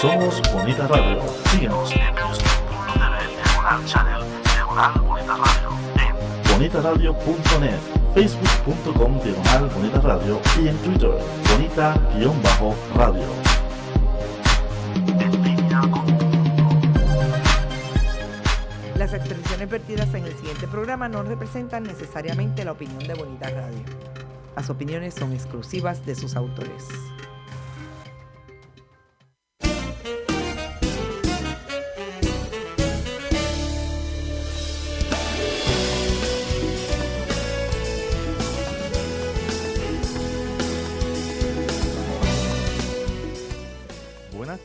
Somos Bonita Radio. síguenos en YouTube.tv, Channel, Bonita Radio, en bonitaradio.net, facebook.com Diagonal Bonita Radio y en Twitter, bonita-radio. las expresiones vertidas en el siguiente programa no representan necesariamente la opinión de Bonita Radio. Las opiniones son exclusivas de sus autores.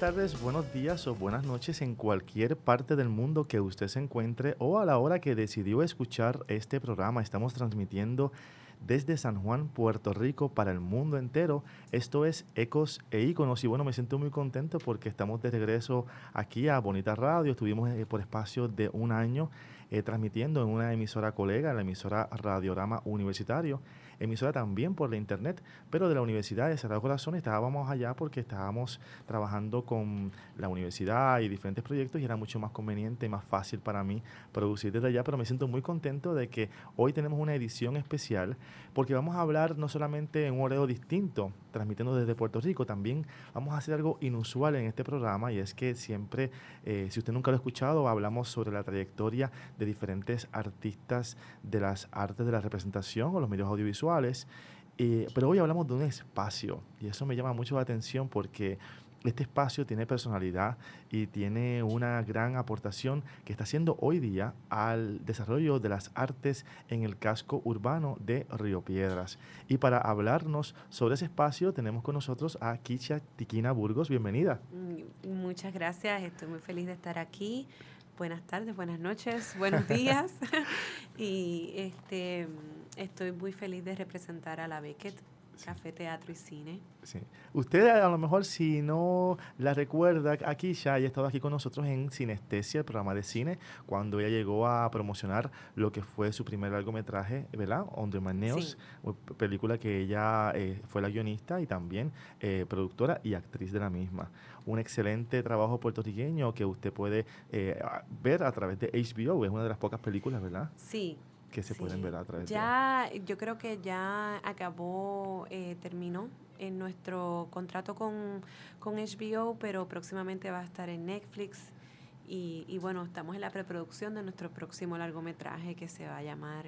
tardes, buenos días o buenas noches en cualquier parte del mundo que usted se encuentre o a la hora que decidió escuchar este programa. Estamos transmitiendo desde San Juan, Puerto Rico, para el mundo entero. Esto es Ecos e Iconos. Y bueno, me siento muy contento porque estamos de regreso aquí a Bonita Radio. Estuvimos eh, por espacio de un año eh, transmitiendo en una emisora colega, la emisora Radiorama Universitario emisora también por la internet, pero de la Universidad de Cerrado Corazón estábamos allá porque estábamos trabajando con la universidad y diferentes proyectos y era mucho más conveniente, y más fácil para mí producir desde allá, pero me siento muy contento de que hoy tenemos una edición especial porque vamos a hablar no solamente en un horario distinto, transmitiendo desde Puerto Rico, también vamos a hacer algo inusual en este programa y es que siempre, eh, si usted nunca lo ha escuchado, hablamos sobre la trayectoria de diferentes artistas de las artes de la representación o los medios audiovisuales eh, pero hoy hablamos de un espacio y eso me llama mucho la atención porque este espacio tiene personalidad y tiene una gran aportación que está haciendo hoy día al desarrollo de las artes en el casco urbano de Río Piedras. Y para hablarnos sobre ese espacio tenemos con nosotros a Kicha Tiquina Burgos. Bienvenida. Mm, muchas gracias, estoy muy feliz de estar aquí buenas tardes, buenas noches, buenos días. y este, estoy muy feliz de representar a la Beckett Café, teatro y cine. Sí. Usted a lo mejor si no la recuerda, aquí ya ha estado aquí con nosotros en Sinestesia, el programa de cine, cuando ella llegó a promocionar lo que fue su primer largometraje, ¿verdad? On the película que ella eh, fue la guionista y también eh, productora y actriz de la misma. Un excelente trabajo puertorriqueño que usted puede eh, ver a través de HBO, es una de las pocas películas, ¿verdad? Sí, que se pueden ver a través ya, Yo creo que ya acabó, eh, terminó en eh, nuestro contrato con, con HBO, pero próximamente va a estar en Netflix. Y, y bueno, estamos en la preproducción de nuestro próximo largometraje que se va a llamar,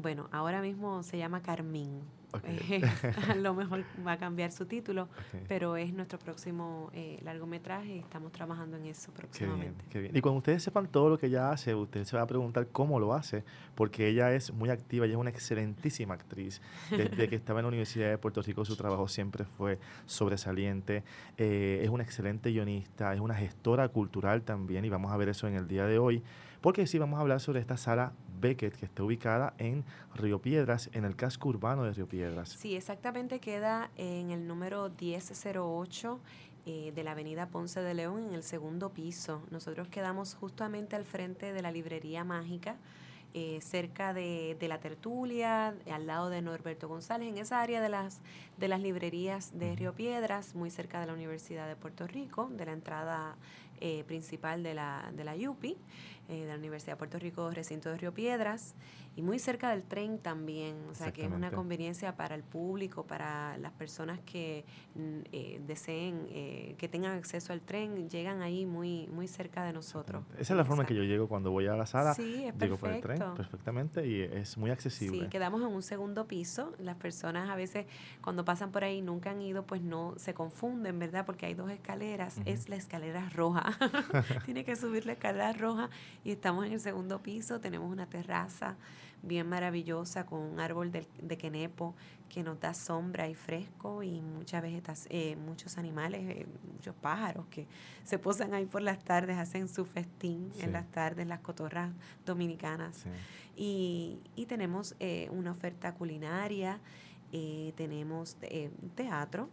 bueno, ahora mismo se llama Carmín, eh, a lo mejor va a cambiar su título, pero es nuestro próximo eh, largometraje y estamos trabajando en eso próximamente. Y cuando ustedes sepan todo lo que ella hace, usted se van a preguntar cómo lo hace, porque ella es muy activa, y es una excelentísima actriz. Desde que estaba en la Universidad de Puerto Rico, su trabajo siempre fue sobresaliente. Eh, es una excelente guionista, es una gestora cultural también, y vamos a ver eso en el día de hoy, porque sí vamos a hablar sobre esta sala Beckett, que está ubicada en Río Piedras, en el casco urbano de Río Piedras. Sí, exactamente queda en el número 1008 eh, de la avenida Ponce de León, en el segundo piso. Nosotros quedamos justamente al frente de la librería mágica. Eh, cerca de, la tertulia, al lado de Norberto González, en esa área de las, de las librerías de Río Piedras, muy cerca de la Universidad de Puerto Rico, de la entrada eh, principal de la, de la eh, de la Universidad de Puerto Rico, recinto de Río Piedras, y muy cerca del tren también, o sea que es una conveniencia para el público, para las personas que mm, eh, deseen, eh, que tengan acceso al tren, llegan ahí muy, muy cerca de nosotros. Esa es la forma que yo llego cuando voy a la sala, sí, llego por el tren perfectamente y es muy accesible. Sí, quedamos en un segundo piso, las personas a veces cuando pasan por ahí nunca han ido, pues no se confunden, ¿verdad? Porque hay dos escaleras, es la escalera roja, tiene que subir la escalera roja y estamos en el segundo piso, tenemos una terraza bien maravillosa con un árbol de, quenepo que nos da sombra y fresco y muchas vegetas, eh, muchos animales, eh, muchos pájaros que se posan ahí por las tardes, hacen su festín en las tardes, las cotorras dominicanas. Y, tenemos eh, una oferta culinaria, tenemos teatro,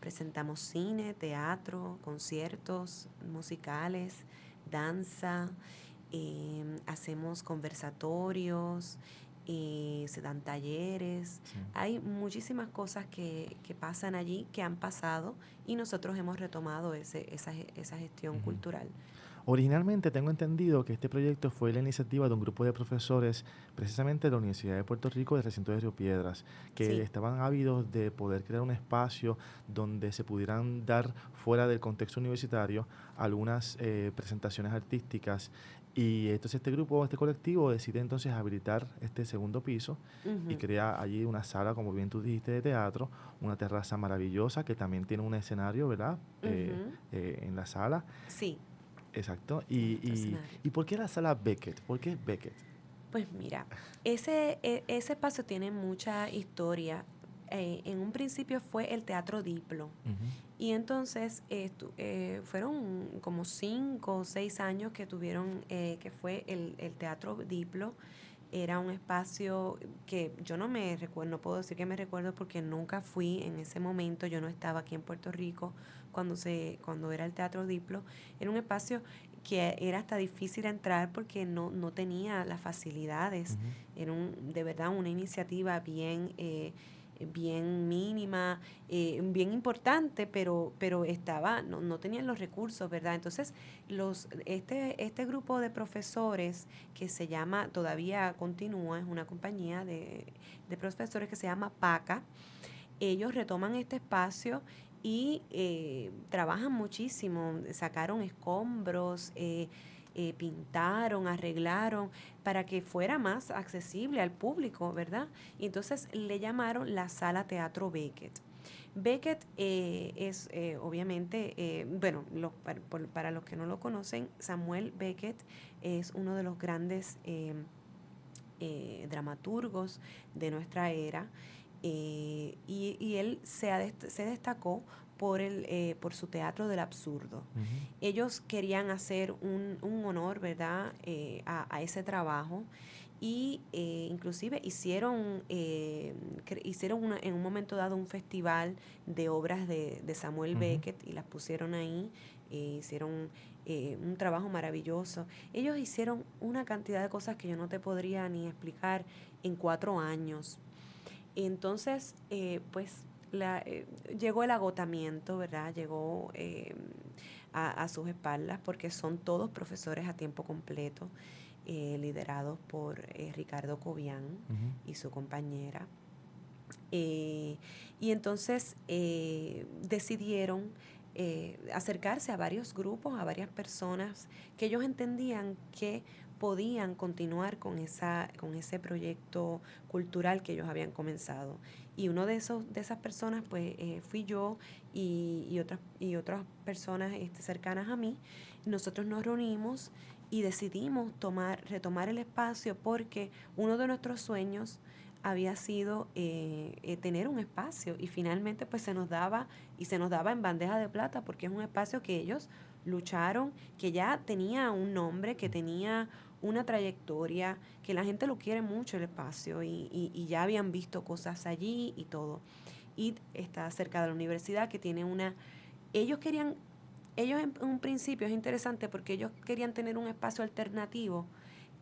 presentamos cine, teatro, conciertos musicales, danza. Em, hacemos conversatorios, eh, se dan talleres. Hay muchísimas cosas que, pasan allí, que han pasado, y nosotros hemos retomado esa, gestión cultural. Originalmente tengo entendido que este proyecto fue la iniciativa de un grupo de profesores precisamente de la Universidad de Puerto Rico del recinto de Río Piedras, que estaban ávidos de poder crear un espacio donde se pudieran dar fuera del contexto universitario algunas eh, presentaciones artísticas y entonces este grupo, este colectivo decide entonces habilitar este segundo piso y crea allí una sala, como bien tú dijiste, de teatro, una terraza maravillosa que también tiene un escenario, ¿verdad? Eh, eh, en la sala. Sí. Exacto. Y, y, por qué la sala Beckett? ¿Por qué Beckett? Pues mira, ese, e, ese espacio tiene mucha historia eh, en un principio fue el Teatro Diplo. Y entonces eh, eh, fueron como cinco o seis años que tuvieron, que fue el, Teatro Diplo. Era un espacio que yo no me recuerdo, no puedo decir que me recuerdo porque nunca fui en ese momento, yo no estaba aquí en Puerto Rico cuando, se, cuando era el Teatro Diplo. Era un espacio que era hasta difícil entrar porque no, no tenía las facilidades. Era un, de verdad una iniciativa bien bien mínima, eh, bien importante, pero, pero estaba, no, no, tenían los recursos, ¿verdad? Entonces, los, este, este grupo de profesores que se llama, todavía continúa, es una compañía de, profesores que se llama PACA, ellos retoman este espacio y eh, trabajan muchísimo, sacaron escombros, eh, eh, pintaron, arreglaron para que fuera más accesible al público, ¿verdad? Y entonces le llamaron la sala teatro Beckett. Beckett eh, es eh, obviamente, bueno, para, los que no lo conocen, Samuel Beckett es uno de los grandes dramaturgos de nuestra era y, él se, se destacó por, el, eh, por su teatro del absurdo. Ellos querían hacer un, honor, ¿verdad?, eh, a, ese trabajo y eh, inclusive hicieron, hicieron en un momento dado un festival de obras de, Samuel Beckett y las pusieron ahí, hicieron un trabajo maravilloso. Ellos hicieron una cantidad de cosas que yo no te podría ni explicar en cuatro años. Entonces, pues eh, llegó el agotamiento, ¿verdad? Llegó eh, a, sus espaldas porque son todos profesores a tiempo completo, eh, liderados por Ricardo Cobian y su compañera. y entonces decidieron acercarse a varios grupos, a varias personas que ellos entendían que podían continuar con, esa, con ese proyecto cultural que ellos habían comenzado y uno de esos de esas personas pues eh, fui yo y, otras y otras personas este, cercanas a mí nosotros nos reunimos y decidimos tomar retomar el espacio porque uno de nuestros sueños había sido eh, eh, tener un espacio y finalmente pues se nos daba y se nos daba en bandeja de plata porque es un espacio que ellos lucharon que ya tenía un nombre que tenía una trayectoria, que la gente lo quiere mucho el espacio y, y, ya habían visto cosas allí y todo. Y está cerca de la universidad que tiene una... Ellos querían, ellos en, un principio es interesante porque ellos querían tener un espacio alternativo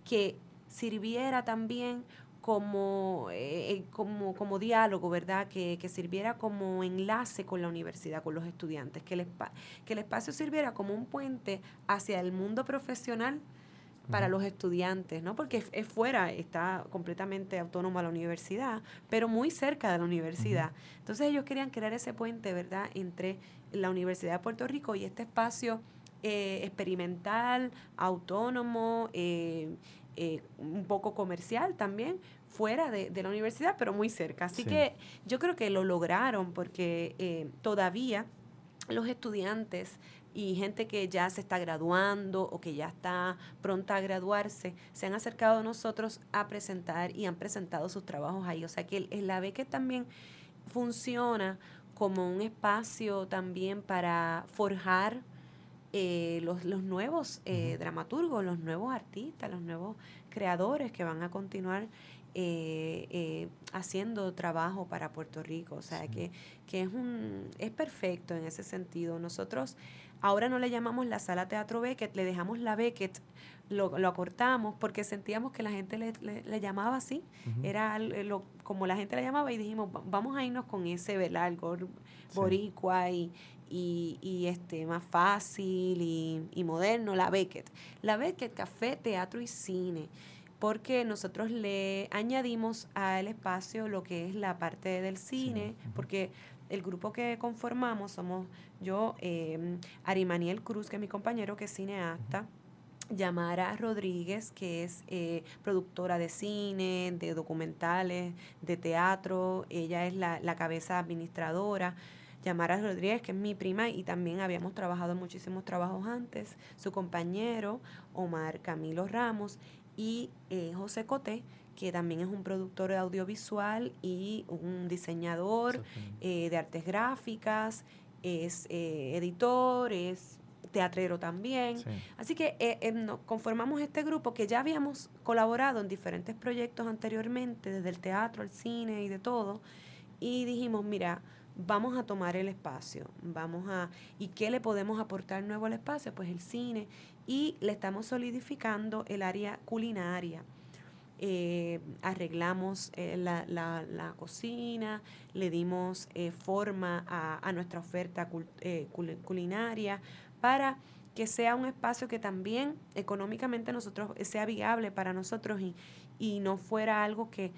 que sirviera también como, eh, eh, como, diálogo, ¿verdad? Que, sirviera como enlace con la universidad, con los estudiantes, que el, que el espacio sirviera como un puente hacia el mundo profesional para los estudiantes, ¿no? Porque es, fuera, está completamente autónoma la universidad, pero muy cerca de la universidad. Entonces ellos querían crear ese puente, ¿verdad?, entre la Universidad de Puerto Rico y este espacio eh, experimental, autónomo, eh, eh, un poco comercial también, fuera de, la universidad, pero muy cerca. Así que yo creo que lo lograron porque todavía los estudiantes y gente que ya se está graduando o que ya está pronta a graduarse, se han acercado a nosotros a presentar y han presentado sus trabajos ahí. O sea que la el que también funciona como un espacio también para forjar eh, los, nuevos eh, dramaturgos, los nuevos artistas, los nuevos creadores que van a continuar eh, haciendo trabajo para Puerto Rico. O sea, que, que es, un, es perfecto en ese sentido. Nosotros Ahora no le llamamos la sala teatro Beckett, le dejamos la Beckett, lo, lo acortamos porque sentíamos que la gente le, llamaba así, era como la gente la llamaba y dijimos, vamos a irnos con ese, ¿verdad? Algo boricua y, este, más fácil y, moderno, la Beckett. La Beckett, café, teatro y cine porque nosotros le añadimos al espacio lo que es la parte del cine, porque el grupo que conformamos somos yo, eh, Arimaniel Cruz, que es mi compañero, que es cineasta. Yamara Rodríguez, que es eh, productora de cine, de documentales, de teatro. Ella es la, cabeza administradora. Yamara Rodríguez, que es mi prima y también habíamos trabajado muchísimos trabajos antes, su compañero Omar Camilo Ramos y eh, José Coté, que también es un productor audiovisual y un diseñador eh, de artes gráficas, es eh, editor, es teatrero también. Así que eh, conformamos este grupo que ya habíamos colaborado en diferentes proyectos anteriormente, desde el teatro, el cine y de todo, y dijimos, mira, vamos a tomar el espacio, vamos a... ¿Y qué le podemos aportar nuevo al espacio? Pues el cine, y le estamos solidificando el área culinaria eh, arreglamos eh, la, cocina, le dimos eh, forma a, nuestra oferta culinaria para que sea un espacio que también económicamente nosotros sea viable para nosotros y, y no fuera algo que,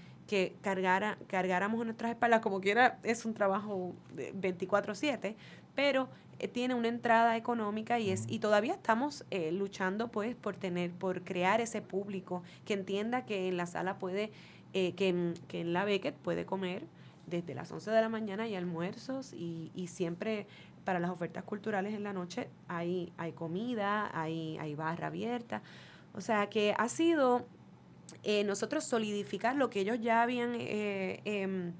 cargara, cargáramos en nuestras espaldas, como quiera es un trabajo 24/7, pero eh, tiene una entrada económica y es y todavía estamos eh, luchando pues por tener por crear ese público que entienda que en la sala puede eh, que, en, la Beckett puede comer desde las 11 de la mañana y almuerzos y, siempre para las ofertas culturales en la noche hay, comida, hay, barra abierta. O sea que ha sido nosotros solidificar lo que ellos ya habían em,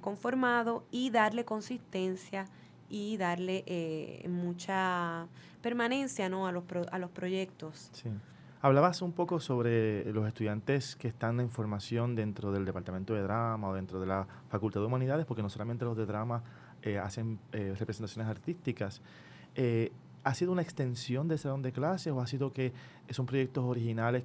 conformado y darle consistencia y darle eh, mucha permanencia a, los proyectos. Sí. Hablabas un poco sobre los estudiantes que están en formación dentro del Departamento de Drama o dentro de la Facultad de Humanidades, porque no solamente los de Drama eh, hacen eh, representaciones artísticas. ¿Ha sido una extensión del salón de clases o ha sido que son proyectos originales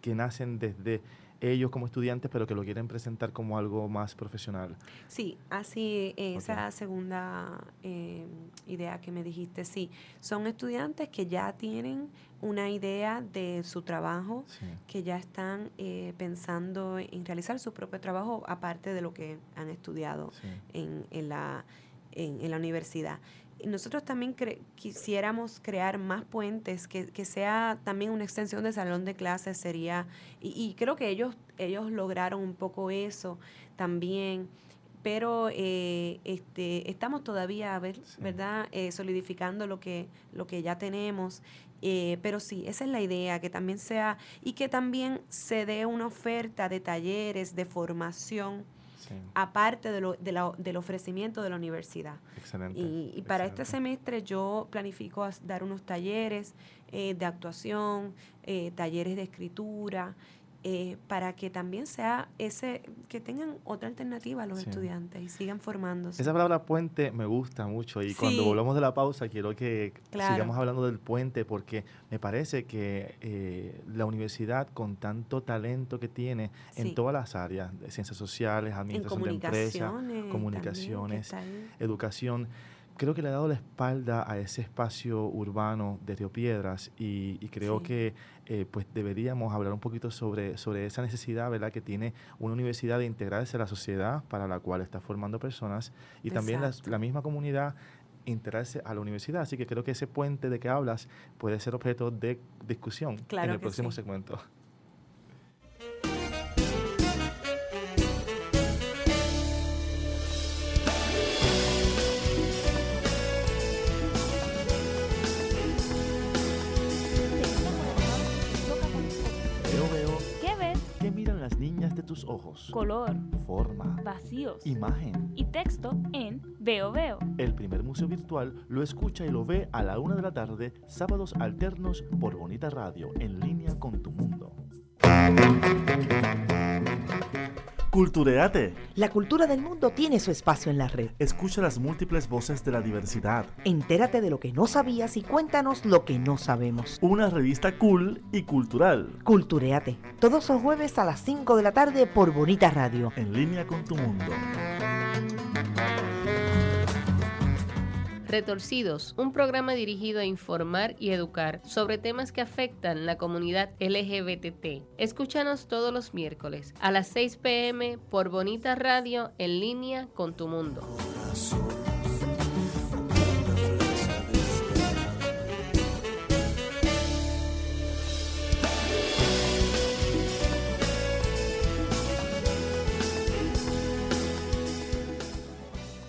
que nacen desde ellos como estudiantes, pero que lo quieren presentar como algo más profesional. Sí, así esa segunda eh, idea que me dijiste, sí, son estudiantes que ya tienen una idea de su trabajo, que ya están eh, pensando en realizar su propio trabajo aparte de lo que han estudiado en, la, en la universidad nosotros también quisiéramos crear más puentes, que, sea también una extensión de salón de clases, sería, y, creo que ellos, ellos lograron un poco eso también, pero eh, este, estamos todavía, a ver, ¿verdad?, eh, solidificando lo que, lo que ya tenemos, eh, pero sí, esa es la idea, que también sea, y que también se dé una oferta de talleres, de formación aparte de lo, de la, del ofrecimiento de la universidad. Y, y para este semestre yo planifico dar unos talleres eh, de actuación, eh, talleres de escritura. Eh, para que también sea ese, que tengan otra alternativa a los estudiantes y sigan formándose. Esa palabra puente me gusta mucho y cuando volvamos de la pausa quiero que sigamos hablando del puente porque me parece que eh, la universidad con tanto talento que tiene en todas las áreas, de ciencias sociales, administración de empresas, comunicaciones, educación, creo que le ha dado la espalda a ese espacio urbano de Río Piedras y, creo que eh, pues deberíamos hablar un poquito sobre, sobre esa necesidad ¿verdad? que tiene una universidad de integrarse a la sociedad para la cual está formando personas y también la, misma comunidad integrarse a la universidad. Así que creo que ese puente de que hablas puede ser objeto de discusión en el próximo segmento. tus ojos, color, forma, vacíos, imagen y texto en Veo Veo. El primer museo virtual lo escucha y lo ve a la una de la tarde, sábados alternos por Bonita Radio, en línea con tu mundo. Cultureate. La cultura del mundo tiene su espacio en la red. Escucha las múltiples voces de la diversidad. Entérate de lo que no sabías y cuéntanos lo que no sabemos. Una revista cool y cultural. Cultureate. Todos los jueves a las 5 de la tarde por Bonita Radio. En línea con tu mundo. Retorcidos, un programa dirigido a informar y educar sobre temas que afectan la comunidad LGBT. Escúchanos todos los miércoles a las 6 pm por Bonita Radio en línea con tu mundo.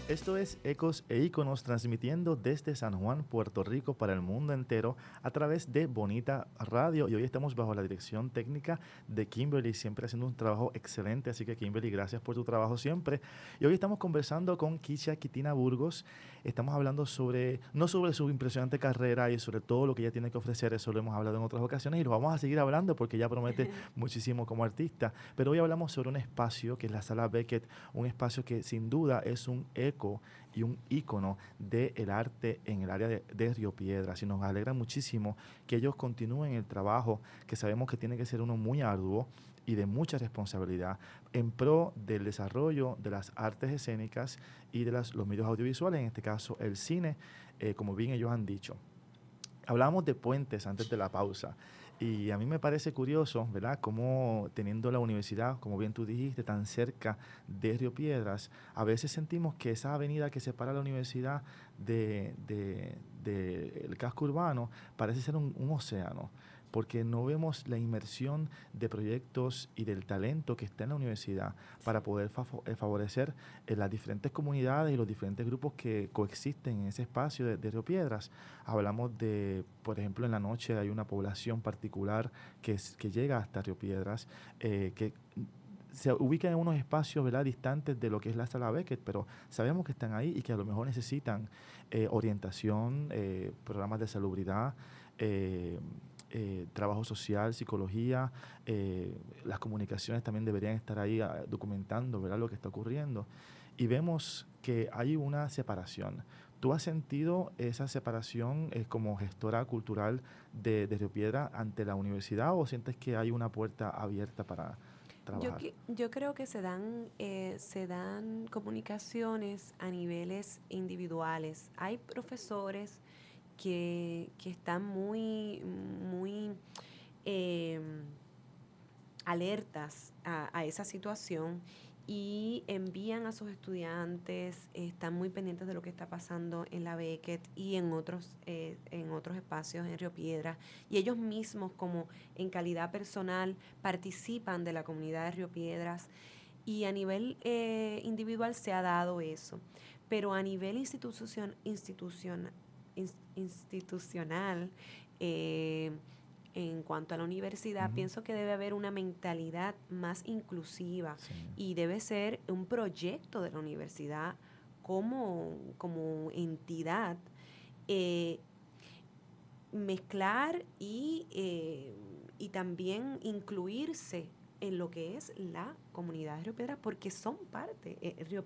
Esto es Ecos e Iconos transmitiendo desde San Juan, Puerto Rico, para el mundo entero a través de Bonita Radio. Y hoy estamos bajo la dirección técnica de Kimberly, siempre haciendo un trabajo excelente. Así que Kimberly, gracias por tu trabajo siempre. Y hoy estamos conversando con Kisha Quitina Burgos. Estamos hablando sobre, no sobre su impresionante carrera y sobre todo lo que ella tiene que ofrecer, eso lo hemos hablado en otras ocasiones y lo vamos a seguir hablando porque ella promete muchísimo como artista. Pero hoy hablamos sobre un espacio que es la Sala Beckett, un espacio que sin duda es un eco y un ícono del arte en el área de, Río Piedras. Y nos alegra muchísimo que ellos continúen el trabajo, que sabemos que tiene que ser uno muy arduo y de mucha responsabilidad en pro del desarrollo de las artes escénicas y de los medios audiovisuales, en este caso el cine, eh, como bien ellos han dicho. Hablamos de puentes antes de la pausa y a mí me parece curioso, ¿verdad? Cómo teniendo la universidad, como bien tú dijiste, tan cerca de Río Piedras, a veces sentimos que esa avenida que separa la universidad del de, de, casco urbano parece ser un océano porque no vemos la inmersión de proyectos y del talento que está en la universidad para poder eh, favorecer eh, las diferentes comunidades y los diferentes grupos que coexisten en ese espacio de, Río Piedras. Hablamos de, por ejemplo, en la noche hay una población particular que, llega hasta Río Piedras, eh, que se ubica en unos espacios distantes de lo que es la sala Beckett, pero sabemos que están ahí y que a lo mejor necesitan orientación, programas de salubridad, eh, trabajo social, psicología, eh, las comunicaciones también deberían estar ahí ah, documentando ¿verdad? lo que está ocurriendo. Y vemos que hay una separación. ¿Tú has sentido esa separación eh, como gestora cultural de, Piedra ante la universidad o sientes que hay una puerta abierta para trabajar? Yo, creo que se dan, se dan comunicaciones a niveles individuales. Hay profesores que, están muy, muy eh, alertas a, esa situación y envían a sus estudiantes, están muy pendientes de lo que está pasando en la Beckett y en otros, eh, en otros espacios en Río Piedras. Y ellos mismos, como en calidad personal, participan de la comunidad de Río Piedras. Y a nivel eh, individual se ha dado eso. Pero a nivel institución, institucional, institucional, eh, en cuanto a la universidad, pienso que debe haber una mentalidad más inclusiva y debe ser un proyecto de la universidad como, como entidad. Eh, mezclar eh, y, también incluirse en lo que es la comunidad de Río Piedras, porque son parte. Río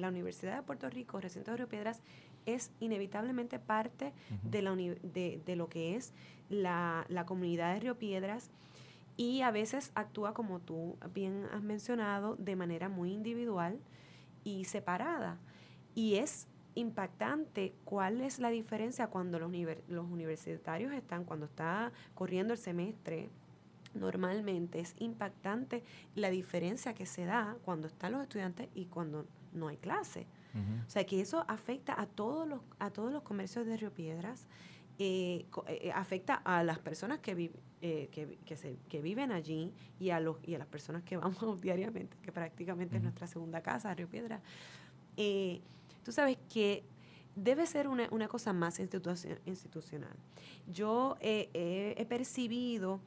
la Universidad de Puerto Rico, Recinto de Río Piedras, es inevitablemente parte de, lo que es la, comunidad de Río Piedras y a veces actúa, como tú bien has mencionado, de manera muy individual y separada. Y es impactante cuál es la diferencia cuando los, los universitarios están, cuando está corriendo el semestre, normalmente es impactante la diferencia que se da cuando están los estudiantes y cuando no hay clase. O sea, que eso afecta a todos los, a todos los comercios de Río Piedras, eh, eh, eh, afecta a las personas que, viven allí y a, los, y a las personas que vamos diariamente, que prácticamente es nuestra segunda casa, Río Piedras. tú sabes que debe ser una, cosa más institucional. Yo he percibido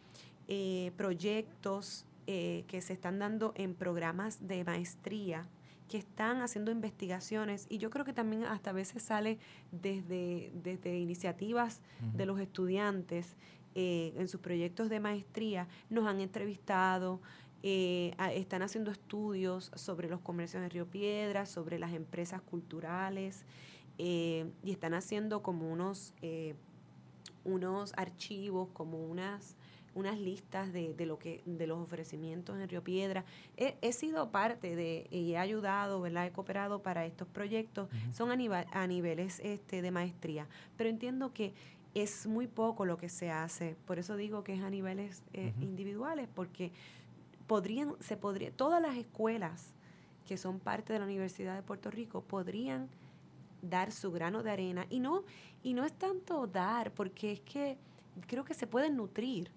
proyectos que se están dando en programas de maestría que están haciendo investigaciones y yo creo que también hasta a veces sale desde, desde iniciativas de los estudiantes eh, en sus proyectos de maestría, nos han entrevistado, eh, están haciendo estudios sobre los comercios de Río Piedra, sobre las empresas culturales eh, y están haciendo como unos, unos archivos, como unas unas listas de, de, lo que, de los ofrecimientos en Río Piedra. He, sido parte de, y he ayudado, ¿verdad? He cooperado para estos proyectos. Son a, niveles este, de maestría. Pero entiendo que es muy poco lo que se hace. Por eso digo que es a niveles eh, individuales, porque podrían, se podría, todas las escuelas que son parte de la Universidad de Puerto Rico podrían dar su grano de arena. Y no, y no es tanto dar, porque es que creo que se pueden nutrir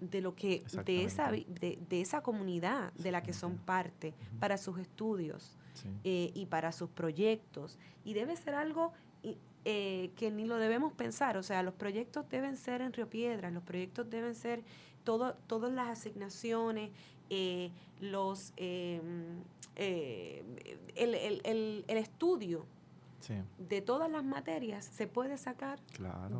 de lo que de esa de, esa comunidad de la que son parte para sus estudios eh, y para sus proyectos y debe ser algo eh, que ni lo debemos pensar o sea los proyectos deben ser en Río Piedras los proyectos deben ser todo todas las asignaciones eh, los em, el, el, estudio de todas las materias se puede sacar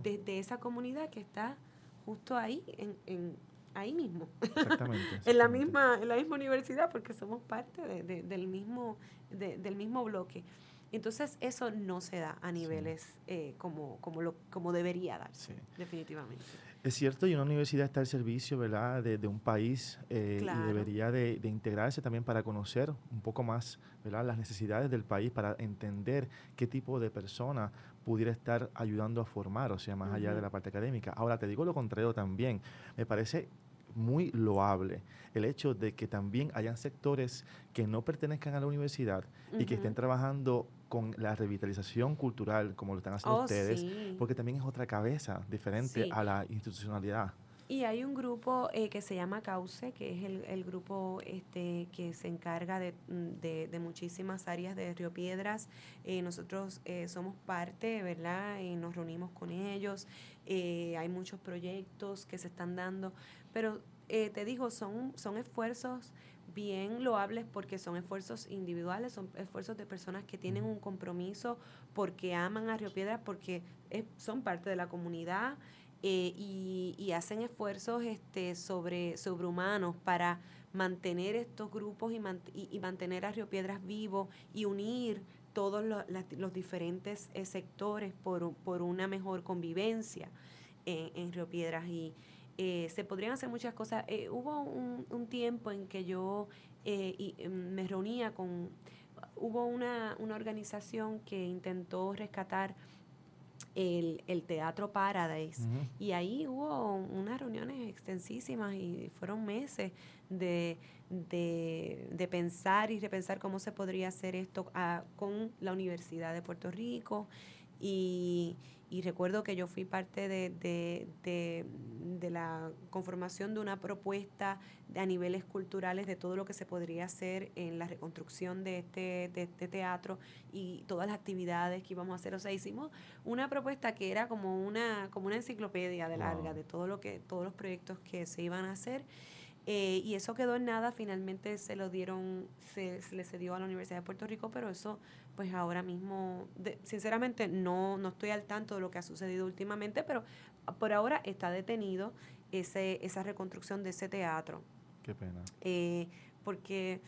de desde esa comunidad que está justo ahí en, ahí mismo, exactamente, en, la misma, en la misma universidad, porque somos parte del, mismo, del mismo bloque. Entonces eso no se da a niveles eh, como, como, lo, como debería darse, definitivamente. Es cierto, y una universidad está al servicio ¿verdad? De, un país eh, y debería de, integrarse también para conocer un poco más ¿verdad? las necesidades del país, para entender qué tipo de persona pudiera estar ayudando a formar, o sea, más allá de la parte académica. Ahora, te digo lo contrario también, me parece muy loable el hecho de que también hayan sectores que no pertenezcan a la universidad y que estén trabajando con la revitalización cultural como lo están haciendo oh, ustedes, porque también es otra cabeza diferente a la institucionalidad. Y hay un grupo eh, que se llama Cauce, que es el, grupo este, que se encarga de, mm, muchísimas áreas de Río Piedras. Eh, nosotros eh, somos parte, ¿verdad? Y nos reunimos con ellos. hay muchos proyectos que se están dando. Pero eh, te digo, son, son esfuerzos bien loables porque son esfuerzos individuales, son esfuerzos de personas que tienen un compromiso porque aman a Río Piedras, porque son parte de la comunidad eh, y, hacen esfuerzos este, sobre, sobrehumanos para mantener estos grupos y, mantener a Río Piedras vivo y unir todos los, diferentes eh, sectores por, una mejor convivencia en, en Río Piedras. Y, eh, se podrían hacer muchas cosas. Eh, hubo un, tiempo en que yo eh, em, me reunía con, hubo una, organización que intentó rescatar el, Teatro Paradise. Y ahí hubo unas reuniones extensísimas y fueron meses de, de pensar y repensar cómo se podría hacer esto ah, con la Universidad de Puerto Rico. Y, y recuerdo que yo fui parte de, la conformación de una propuesta a niveles culturales de todo lo que se podría hacer en la reconstrucción de este, este teatro y todas las actividades que íbamos a hacer. O sea, hicimos una propuesta que era como una, como una enciclopedia de larga de todo lo que, todos los proyectos que se iban a hacer. Eh, y eso quedó en nada, finalmente se lo dieron, se, se le cedió a la Universidad de Puerto Rico, pero eso pues ahora mismo, sinceramente no, no estoy al tanto de lo que ha sucedido últimamente, pero ah, por ahora está detenido ese, esa reconstrucción de ese teatro. Qué pena. Eh, porque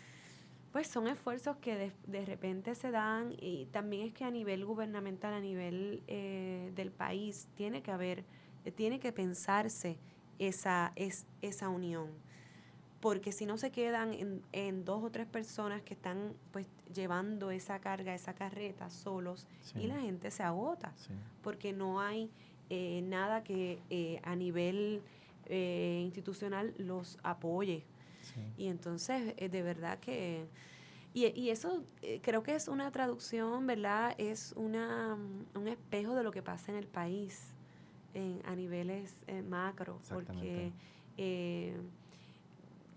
pues son esfuerzos que de, repente se dan y también es que a nivel gubernamental, a nivel eh, del país, tiene que haber, eh, tiene que pensarse esa, es, esa unión. Porque si no se quedan en, en dos o tres personas que están pues llevando esa carga, esa carreta solos y la gente se agota porque no hay eh, nada que eh, a nivel eh, institucional los apoye. Y entonces, de verdad que... Y, eso creo que es una traducción, ¿verdad? Es una, un espejo de lo que pasa en el país a niveles macro, porque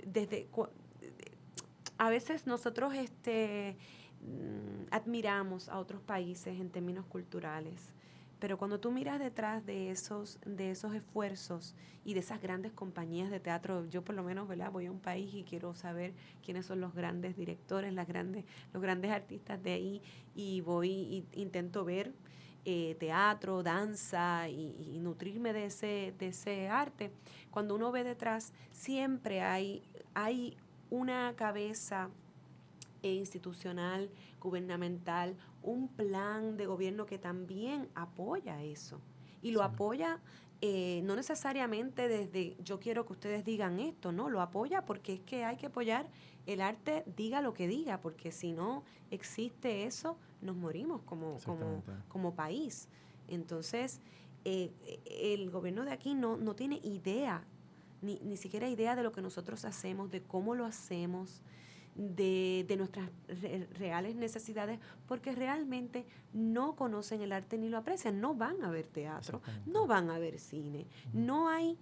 desde a veces nosotros este, mm, admiramos a otros países en términos culturales, pero cuando tú miras detrás de esos, de esos esfuerzos y de esas grandes compañías de teatro, yo por lo menos voy a un país y quiero saber quiénes son los grandes directores, las grandes, los grandes artistas de ahí, y voy intento ver eh, teatro, danza y, nutrirme de ese, de ese arte, cuando uno ve detrás, siempre hay, hay una cabeza eh, institucional, gubernamental, un plan de gobierno que también apoya eso. Y lo apoya eh, no necesariamente desde yo quiero que ustedes digan esto, no, lo apoya porque es que hay que apoyar el arte, diga lo que diga, porque si no existe eso, nos morimos como, como, país. Entonces, eh, el gobierno de aquí no, no tiene idea ni, ni siquiera idea de lo que nosotros hacemos, de cómo lo hacemos, de, nuestras reales necesidades, porque realmente no conocen el arte ni lo aprecian, no van a ver teatro, no van a ver cine, no hay...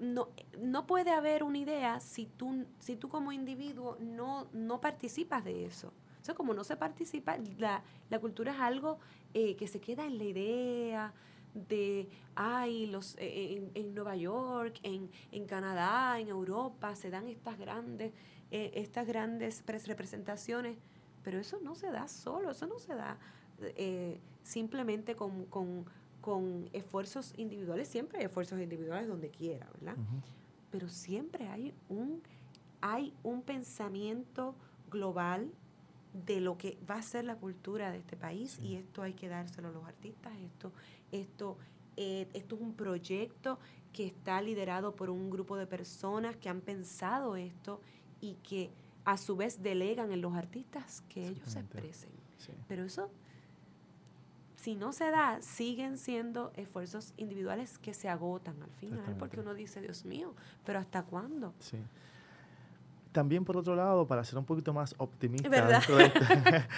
No, no puede haber una idea si tú, si tú como individuo no, no participas de eso. O como no se participa, la, cultura es algo eh, que se queda en la idea, de, ay, los, eh, eh, en, en Nueva York, en, Canadá, en Europa, se dan estas grandes, eh, estas grandes representaciones, pero eso no se da solo, eso no se da simplemente con, esfuerzos individuales, siempre hay esfuerzos individuales donde quiera, ¿verdad? Pero siempre hay un, hay un pensamiento global de lo que va a ser la cultura de este país y esto hay que dárselo a los artistas, esto esto, eh, esto es un proyecto que está liderado por un grupo de personas que han pensado esto y que a su vez delegan en los artistas que ellos se expresen. Pero eso, si no se da, siguen siendo esfuerzos individuales que se agotan al final, porque uno dice, Dios mío, pero ¿hasta cuándo? Sí. También, por otro lado, para ser un poquito más optimista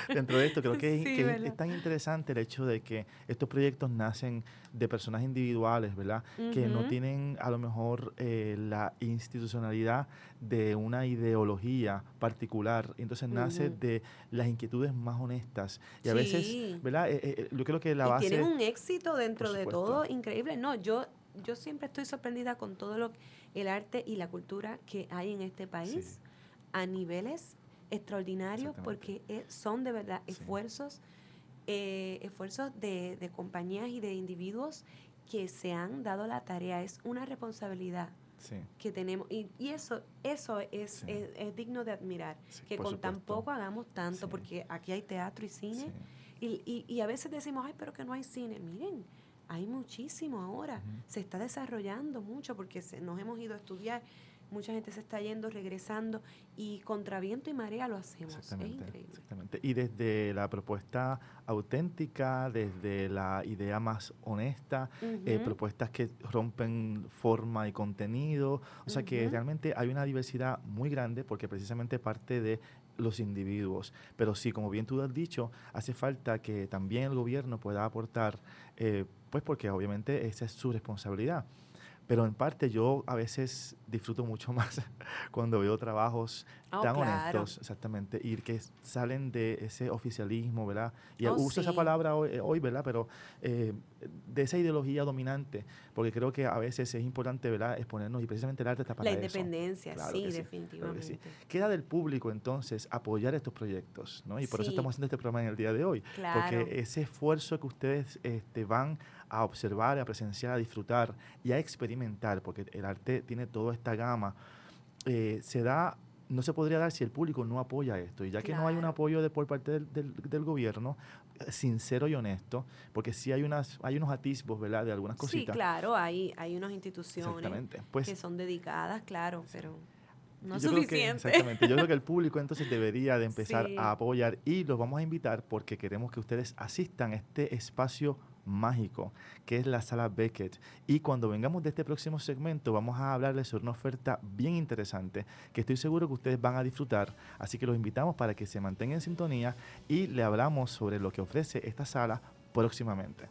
dentro de, esto, creo que, es, tan interesante el hecho de que estos proyectos nacen de personas individuales, ¿verdad? Que no tienen a lo mejor eh, la institucionalidad de una ideología particular. Entonces nace de las inquietudes más honestas. Y a veces, ¿verdad? Eh, eh, yo creo que la base... tienen un éxito dentro de todo increíble. No, yo, yo siempre estoy sorprendida con todo lo que el arte y la cultura que hay en este país a niveles extraordinarios porque eh, son de verdad esfuerzos, eh, esfuerzos de, de compañías y de individuos que se han dado la tarea. Es una responsabilidad que tenemos. Y, eso, eso es, es, digno de admirar, que con tan poco hagamos tanto, porque aquí hay teatro y cine. y, y, a veces decimos, ay, pero que no hay cine. Miren, hay muchísimo ahora, se está desarrollando mucho porque se, nos hemos ido a estudiar, mucha gente se está yendo, regresando y contra viento y marea lo hacemos. Exactamente, es increíble. Exactamente. Y desde la propuesta auténtica, desde la idea más honesta, eh, propuestas que rompen forma y contenido, o sea que realmente hay una diversidad muy grande porque precisamente parte de los individuos. Pero sí, como bien tú has dicho, hace falta que también el gobierno pueda aportar, eh, pues porque obviamente esa es su responsabilidad. Pero en parte yo a veces disfruto mucho más cuando veo trabajos oh, tan honestos, exactamente, y que salen de ese oficialismo, ¿verdad? Y oh, uso esa palabra eh, hoy, ¿verdad? Pero eh, de esa ideología dominante, porque creo que a veces es importante, ¿verdad?, exponernos y precisamente el arte está para La independencia, sí, definitivamente. Queda del público entonces apoyar estos proyectos, ¿no? Y por eso estamos haciendo este programa en el día de hoy, porque ese esfuerzo que ustedes este, van a observar, a presenciar, a disfrutar y a experimentar, porque el arte tiene toda esta gama, eh, se da, no se podría dar si el público no apoya esto. Y ya que no hay un apoyo de, por parte del, gobierno, sincero y honesto, porque sí hay, unas, hay unos atisbos, ¿verdad?, de algunas cositas. Sí, claro, hay, hay unas instituciones pues que son dedicadas, claro, pero... No suficiente. exactamente. Yo creo que el público entonces debería de empezar a apoyar y los vamos a invitar porque queremos que ustedes asistan a este espacio mágico, que es la sala Beckett. Y cuando vengamos de este próximo segmento, vamos a hablarles sobre una oferta bien interesante que estoy seguro que ustedes van a disfrutar. Así que los invitamos para que se mantengan en sintonía y le hablamos sobre lo que ofrece esta sala próximamente.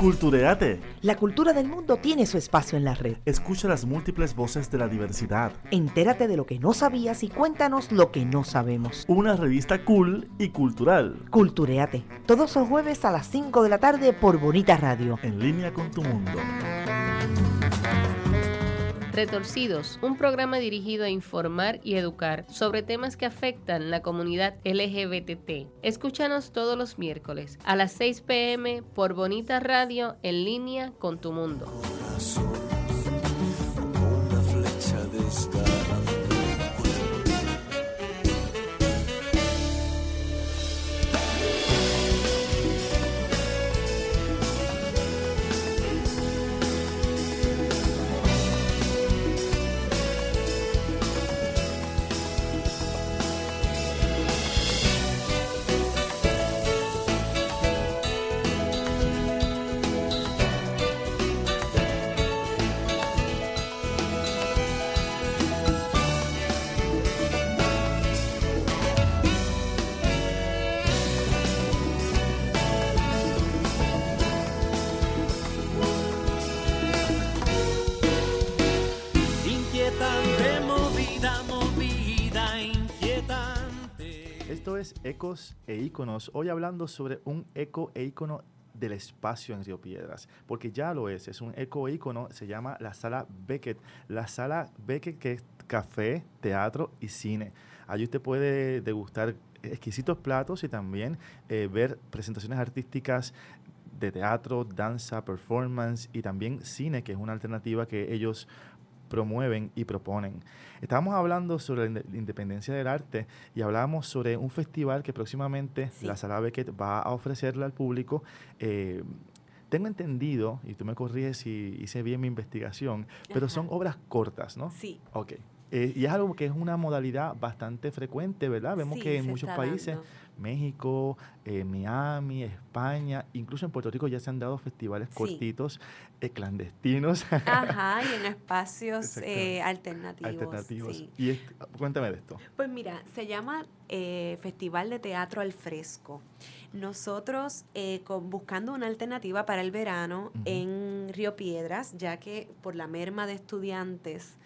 Cultureate. La cultura del mundo tiene su espacio en la red. Escucha las múltiples voces de la diversidad. Entérate de lo que no sabías y cuéntanos lo que no sabemos. Una revista cool y cultural. Cultureate. Todos los jueves a las 5 de la tarde por Bonita Radio. En línea con tu mundo. Retorcidos, un programa dirigido a informar y educar sobre temas que afectan la comunidad LGBT. Escúchanos todos los miércoles a las 6 pm por Bonita Radio en línea con tu mundo. Esto es Ecos e Iconos. Hoy hablando sobre un eco e icono del espacio en Río Piedras, porque ya lo es, es un eco e icono, se llama la sala Beckett, la sala Beckett que es café, teatro y cine. Allí usted puede degustar exquisitos platos y también eh, ver presentaciones artísticas de teatro, danza, performance y también cine, que es una alternativa que ellos promueven y proponen. Estábamos hablando sobre la independencia del arte y hablábamos sobre un festival que próximamente la Sala Beckett va a ofrecerle al público. Eh, tengo entendido, y tú me corriges si hice bien mi investigación, pero son obras cortas, ¿no? Sí. Ok. Eh, y es algo que es una modalidad bastante frecuente, ¿verdad? Vemos que en muchos países México, eh, Miami, España, incluso en Puerto Rico ya se han dado festivales cortitos, eh, clandestinos. Ajá, y en espacios eh, alternativos. Y este, cuéntame de esto. Pues mira, se llama eh, Festival de Teatro al Fresco. Nosotros, con, buscando una alternativa para el verano en Río Piedras, ya que por la merma de estudiantes,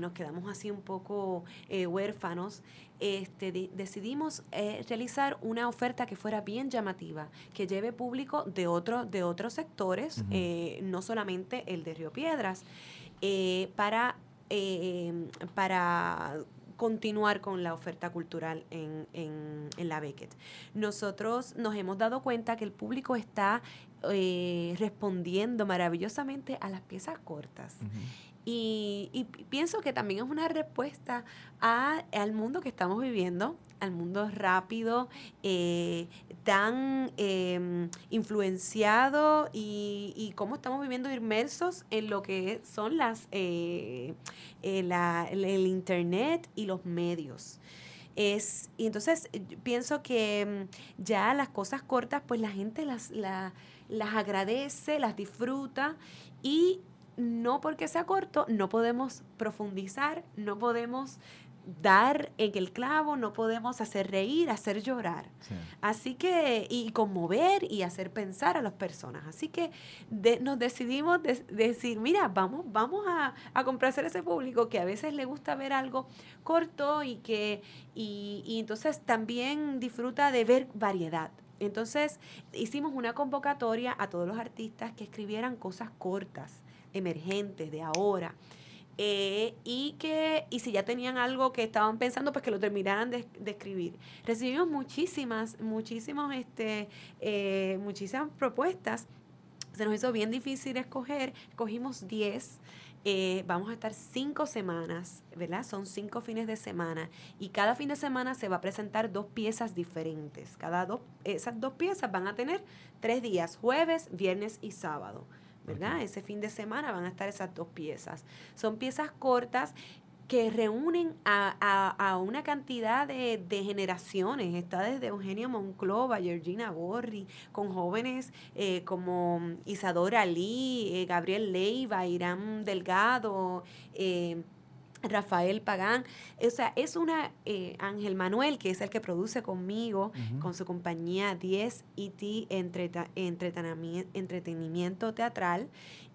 nos quedamos así un poco eh, huérfanos este, decidimos eh, realizar una oferta que fuera bien llamativa, que lleve público de, otro, de otros sectores, eh, no solamente el de Río Piedras, eh, para, para continuar con la oferta cultural en, la Beckett. Nosotros nos hemos dado cuenta que el público está respondiendo maravillosamente a las piezas cortas. Y, pienso que también es una respuesta a, al mundo que estamos viviendo, al mundo rápido, eh, tan em, influenciado y, y, cómo estamos viviendo inmersos en lo que son las eh, eh, el, internet y los medios. Es, y entonces pienso que em, ya las cosas cortas, pues la gente las, las agradece, las disfruta y no porque sea corto, no podemos profundizar, no podemos dar en el clavo, no podemos hacer reír, hacer llorar. Así que, y conmover y hacer pensar a las personas. Así que nos decidimos decir, mira, vamos, vamos a, a, complacer a ese público que a veces le gusta ver algo corto y que, y entonces también disfruta de ver variedad. Entonces hicimos una convocatoria a todos los artistas que escribieran cosas cortas emergentes de ahora. Eh, y que y si ya tenían algo que estaban pensando pues que lo terminaran de, escribir recibimos muchísimas muchísimos este eh, muchísimas propuestas se nos hizo bien difícil escoger escogimos 10 eh, vamos a estar cinco semanas, ¿verdad? Son cinco fines de semana y cada fin de semana se va a presentar dos piezas diferentes. Cada dos, esas dos piezas van a tener tres días, jueves, viernes y sábado. ¿verdad? Ese fin de semana van a estar esas dos piezas. Son piezas cortas que reúnen a, una cantidad de, generaciones. Está desde Eugenio Monclova, Georgina Gorri, con jóvenes eh, como Isadora Lee, eh, Gabriel Leiva, Irán Delgado. Eh, Rafael Pagán, o sea, es una eh, Ángel Manuel, que es el que produce conmigo, con su compañía 10 ET Entretenimiento Teatral,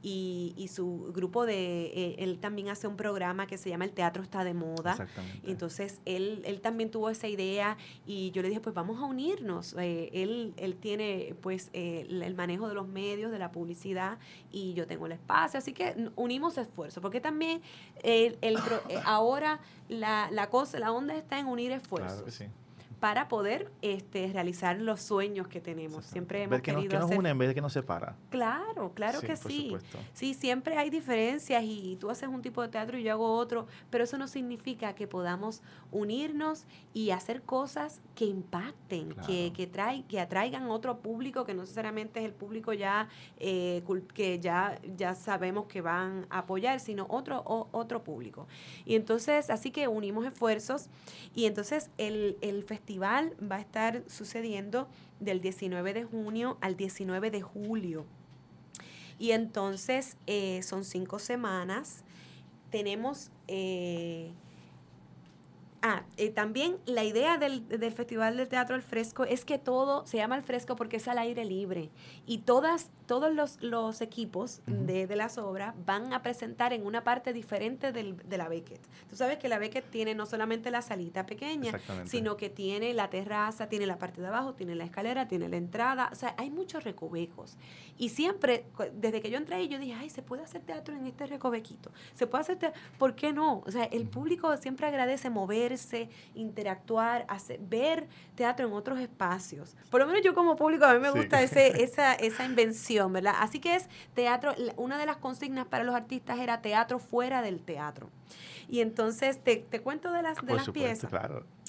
y, su grupo de, eh, él también hace un programa que se llama El Teatro está de moda. Entonces, él, él también tuvo esa idea y yo le dije, pues vamos a unirnos. Eh, él, él tiene pues eh, el manejo de los medios, de la publicidad y yo tengo el espacio. Así que unimos esfuerzos, porque también el, ahora la, la, cosa, la onda está en unir esfuerzos. Claro para poder este, realizar los sueños que tenemos. Siempre hemos que, querido que nos en vez de que nos separa. Claro, claro que sí. Sí, siempre hay diferencias y, tú haces un tipo de teatro y yo hago otro, pero eso no significa que podamos unirnos y hacer cosas que impacten, que, que, trae, que atraigan otro público que no necesariamente es el público ya eh, que ya, ya sabemos que van a apoyar, sino otro, otro público. Y entonces, así que unimos esfuerzos y entonces el, el festival va a estar sucediendo del 19 de junio al 19 de julio. Y entonces eh, son cinco semanas. Tenemos eh, Ah, eh, también la idea del, Festival de Teatro al Fresco es que todo se llama al fresco porque es al aire libre y todas, todos los, los equipos de, las obras van a presentar en una parte diferente del, de la Beckett. Tú sabes que la Beckett tiene no solamente la salita pequeña, sino que tiene la terraza, tiene la parte de abajo, tiene la escalera, tiene la entrada, o sea, hay muchos recovecos. Y siempre, desde que yo entré ahí, yo dije, ay, se puede hacer teatro en este recovequito, se puede hacer teatro? ¿por qué no? O sea, el público siempre agradece mover interactuar, ver teatro en otros espacios. Por lo menos yo como público a mí me gusta ese, esa, esa invención, ¿verdad? Así que es teatro, una de las consignas para los artistas era teatro fuera del teatro. Y entonces te, te cuento de las, de las piezas.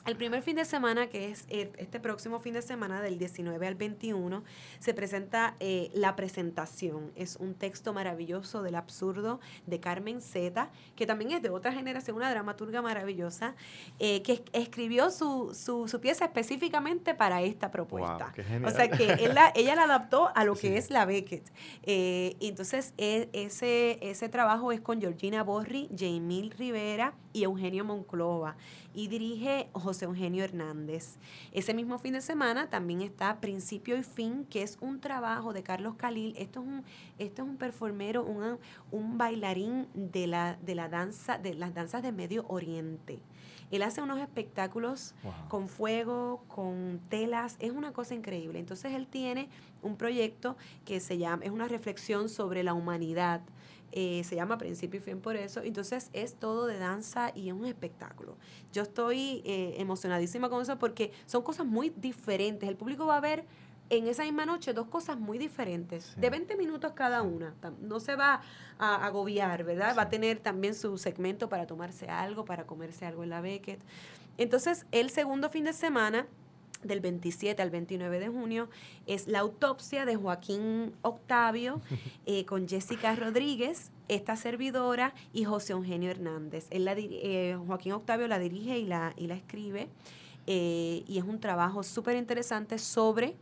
El primer fin de semana, que es e, este próximo fin de semana, del 19 al 21, se presenta eh, La Presentación. Es un texto maravilloso del absurdo de Carmen Zeta, que también es de otra generación, una dramaturga maravillosa, eh, que escribió su, su, pieza específicamente para esta propuesta. o sea que ella la adaptó a lo que es la Beckett. Eh, entonces, e, ese, ese trabajo es con Georgina Borri, Jamil Rivera y Eugenio Monclova. Y dirige José Eugenio Hernández. Ese mismo fin de semana también está Principio y Fin, que es un trabajo de Carlos Calil. Esto es un, esto es un performero, un, bailarín de la, de la danza, de las danzas de Medio Oriente. Él hace unos espectáculos con fuego, con telas, es una cosa increíble. Entonces él tiene un proyecto que se llama, es una reflexión sobre la humanidad eh, se llama Principio y Fin por eso, entonces es todo de danza y es un espectáculo. Yo estoy eh, emocionadísima con eso porque son cosas muy diferentes, el público va a ver en esa misma noche dos cosas muy diferentes, de 20 minutos cada una. No se va a agobiar, ¿verdad? Va a tener también su segmento para tomarse algo, para comerse algo en la becket Entonces, el segundo fin de semana del 27 al 29 de junio es la autopsia de Joaquín Octavio eh, con Jessica Rodríguez, esta servidora, y José Eugenio Hernández. Él la, eh, Joaquín Octavio la dirige y la, y la escribe. Eh, y es un trabajo súper interesante sobre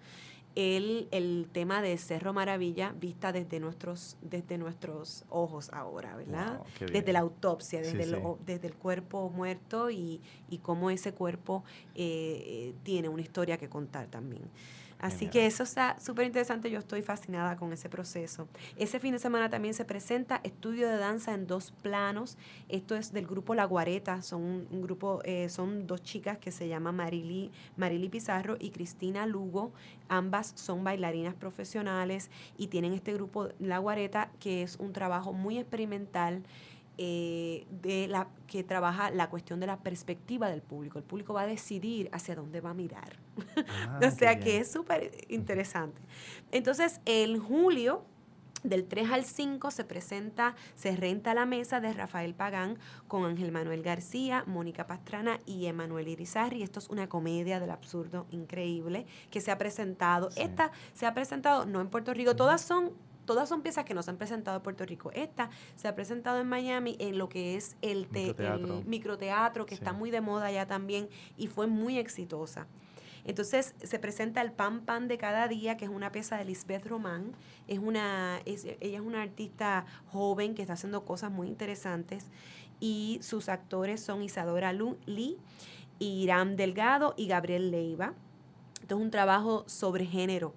el, el, tema de Cerro Maravilla vista desde nuestros, desde nuestros ojos ahora, ¿verdad? desde la autopsia, desde, el, desde el cuerpo muerto y, y cómo ese cuerpo eh, eh, tiene una historia que contar también. Así que eso está súper interesante, yo estoy fascinada con ese proceso. Ese fin de semana también se presenta estudio de danza en dos planos. Esto es del grupo La Guareta, son un, grupo, eh, son dos chicas que se llaman Marily, Marily Pizarro y Cristina Lugo. Ambas son bailarinas profesionales y tienen este grupo La Guareta que es un trabajo muy experimental. Eh, de la, que trabaja la cuestión de la perspectiva del público. El público va a decidir hacia dónde va a mirar. Ah, o sea que es súper interesante. Entonces, en julio del 3 al 5 se presenta, se renta la mesa de Rafael Pagán con Ángel Manuel García, Mónica Pastrana y Emanuel Irizarri. Esto es una comedia del absurdo increíble que se ha presentado. Esta se ha presentado no en Puerto Rico, todas son todas son piezas que nos han presentado en Puerto Rico. Esta se ha presentado en Miami en lo que es el, microteatro. que está muy de moda ya también y fue muy exitosa. Entonces se presenta el Pan Pan de cada día, que es una pieza de Lisbeth Román. Es una, ella es una artista joven que está haciendo cosas muy interesantes y sus actores son Isadora Lee, Irán Delgado y Gabriel Leiva. Esto es un trabajo sobre género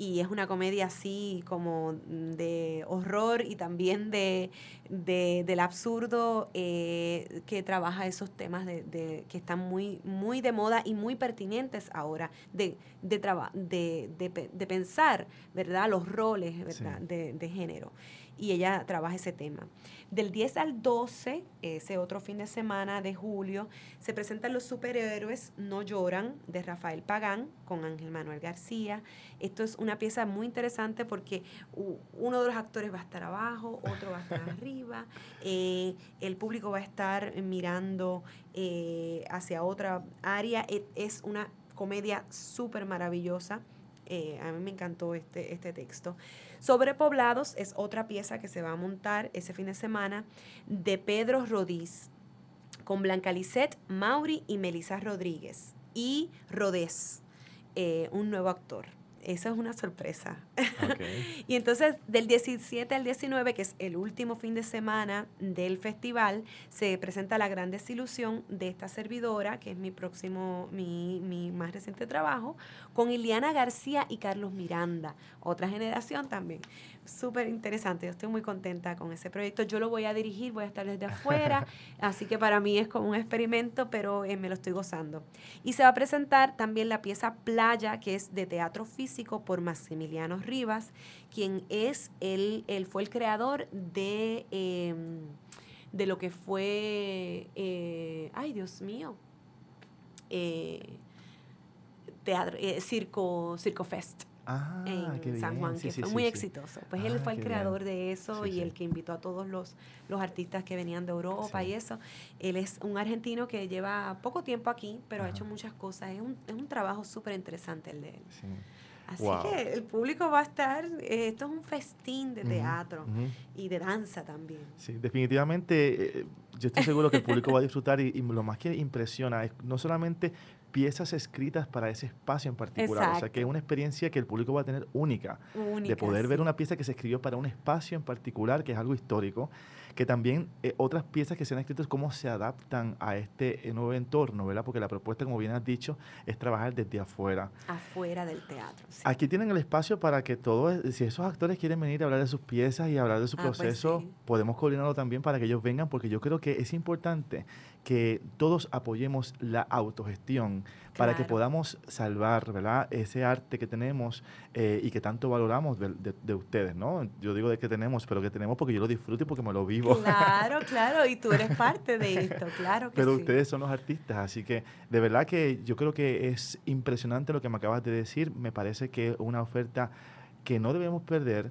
y es una comedia así como de horror y también de del absurdo eh, que trabaja esos temas de, que están muy, muy de moda y muy pertinentes ahora, de, de, de, pensar ¿verdad? los roles ¿verdad? De, género. Y ella trabaja ese tema. Del 10 al 12, ese otro fin de semana de julio, se presentan Los Superhéroes No Lloran de Rafael Pagán con Ángel Manuel García. Esto es una pieza muy interesante porque uno de los actores va a estar abajo, otro va a estar arriba. Eh, el público va a estar mirando eh, hacia otra área. E, es una comedia súper maravillosa. Eh, a mí me encantó este, este texto. Sobre Poblados es otra pieza que se va a montar ese fin de semana de Pedro Rodiz con Blanca Lisette, Mauri y Melisa Rodríguez y Rodés, un nuevo actor eso es una sorpresa. y entonces, del 17 al 19, que es el último fin de semana del festival, se presenta La Gran Desilusión de esta servidora, que es mi próximo, mi, mi más reciente trabajo, con Ileana García y Carlos Miranda, otra generación también súper interesante. Yo estoy muy contenta con ese proyecto. Yo lo voy a dirigir, voy a estar desde afuera, así que para mí es como un experimento, pero eh, me lo estoy gozando. Y se va a presentar también la pieza Playa, que es de teatro físico por Maximiliano Rivas, quien es el, fue el creador de, em, de lo que fue, eh, ay Dios mío, eh, Circo, Circo Fest. Ah, en San Juan, que fue muy exitoso. Pues él ah, fue el creador de eso y el que invitó a todos los, los artistas que venían de Europa y eso. Él es un argentino que lleva poco tiempo aquí, pero ha hecho muchas cosas. Es un, es un trabajo súper interesante el de él. Así que el público va a estar, eh, esto es un festín de teatro y de danza también. Sí, definitivamente eh, yo estoy seguro que el público va a disfrutar y, y, lo más que impresiona es no solamente piezas escritas para ese espacio en particular. O sea, que es una experiencia que el público va a tener única. de poder ver una pieza que se escribió para un espacio en particular, que es algo histórico. Que también eh, otras piezas que se han escrito, cómo se adaptan a este eh, nuevo entorno, ¿verdad? Porque la propuesta, como bien has dicho, es trabajar desde afuera. Afuera del teatro. Aquí tienen el espacio para que todos, si esos actores quieren venir a hablar de sus piezas y hablar de su ah, pues proceso, podemos coordinarlo también para que ellos vengan, porque yo creo que es importante que todos apoyemos la autogestión para que podamos salvar ¿verdad? ese arte que tenemos eh, y que tanto valoramos de, ustedes, ¿no? Yo digo de que tenemos, pero que tenemos porque yo lo disfruto y porque me lo vivo. Claro, claro, y tú eres parte de esto, claro que Pero ustedes son los artistas, así que de verdad que yo creo que es impresionante lo que me acabas de decir, me parece que es una oferta que no debemos perder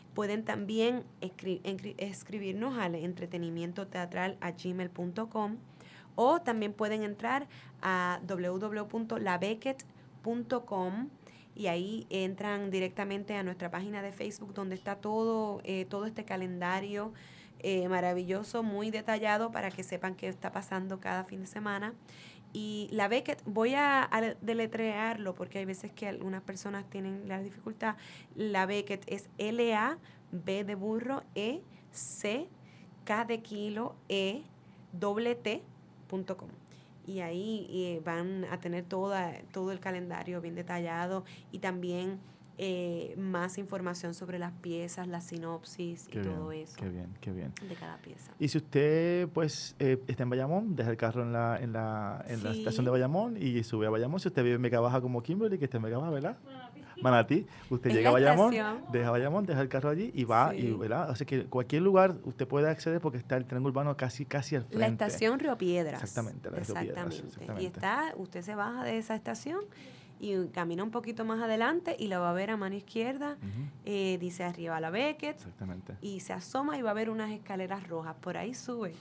Pueden también escribirnos al entretenimiento teatral a gmail.com o también pueden entrar a www.labecket.com y ahí entran directamente a nuestra página de Facebook donde está todo, eh, todo este calendario eh, maravilloso, muy detallado para que sepan qué está pasando cada fin de semana. Y la Beckett, voy a, deletrearlo porque hay veces que algunas personas tienen la dificultad. La Beckett es L-A, B de burro, E, C, K de kilo, E, com y ahí eh, van a tener toda, todo el calendario bien detallado y también eh, más información sobre las piezas, la sinopsis y todo eso. Qué bien, qué bien. De cada pieza. Y si usted pues eh, está en Bayamón, deja el carro en la, en la, estación de Bayamón y sube a Bayamón. Si usted vive en Mega Baja como Kimberly, que está en Mega Baja, ¿verdad? Manatí, usted llega a Bayamón, deja Bayamón, deja el carro allí y va, ¿verdad? O que cualquier lugar usted puede acceder porque está el tren urbano casi, casi al frente. La estación Río Piedras. Exactamente, la Y está, usted se baja de esa estación y camina un poquito más adelante y lo va a ver a mano izquierda, eh, dice arriba la Beckett, Exactamente. y se asoma y va a ver unas escaleras rojas, por ahí sube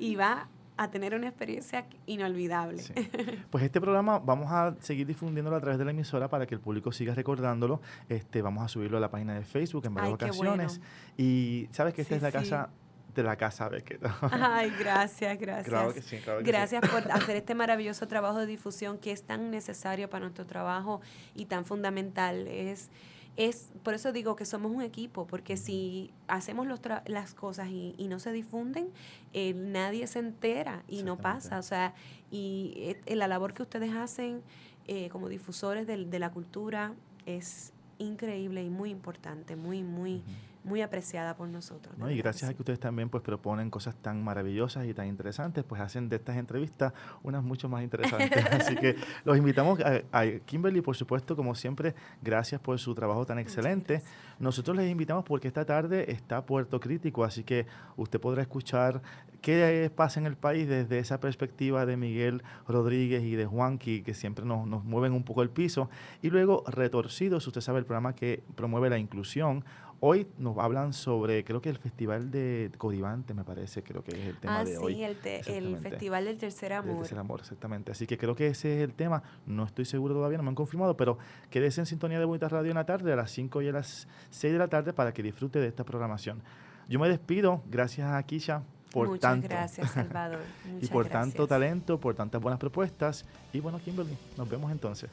y va a tener una experiencia inolvidable. Pues este programa vamos a seguir difundiéndolo a través de la emisora para que el público siga recordándolo. Este, vamos a subirlo a la página de Facebook en varias ocasiones. Y sabes que esta es la casa de la casa Beckett. Ay, gracias, gracias. gracias por hacer este maravilloso trabajo de difusión que es tan necesario para nuestro trabajo y tan fundamental. Es, es por eso digo que somos un equipo, porque si hacemos los las cosas y, no se difunden, eh, nadie se entera y no pasa. O sea, y eh, la labor que ustedes hacen eh, como difusores de, la cultura es increíble y muy importante, muy, muy muy apreciada por nosotros. No, y gracias a que ustedes también pues proponen cosas tan maravillosas y tan interesantes, pues hacen de estas entrevistas unas mucho más interesantes. Así que los invitamos a, Kimberly, por supuesto, como siempre, gracias por su trabajo tan excelente. Nosotros les invitamos porque esta tarde está Puerto Crítico, así que usted podrá escuchar qué pasa en el país desde esa perspectiva de Miguel Rodríguez y de Juanqui, que siempre nos, nos mueven un poco el piso. Y luego, Retorcidos, usted sabe el programa que promueve la inclusión Hoy nos hablan sobre, creo que el Festival de Codivante, me parece, creo que es el tema ah, de hoy. El, el Festival del Tercer Amor. Del Tercer Amor, exactamente. Así que creo que ese es el tema. No estoy seguro todavía, no me han confirmado, pero quédese en sintonía de Bonita Radio en la tarde, a las 5 y a las 6 de la tarde, para que disfrute de esta programación. Yo me despido, gracias a Kisha por Muchas gracias, Salvador. Muchas y por tanto talento, por tantas buenas propuestas. Y bueno, Kimberly, nos vemos entonces.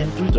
dentro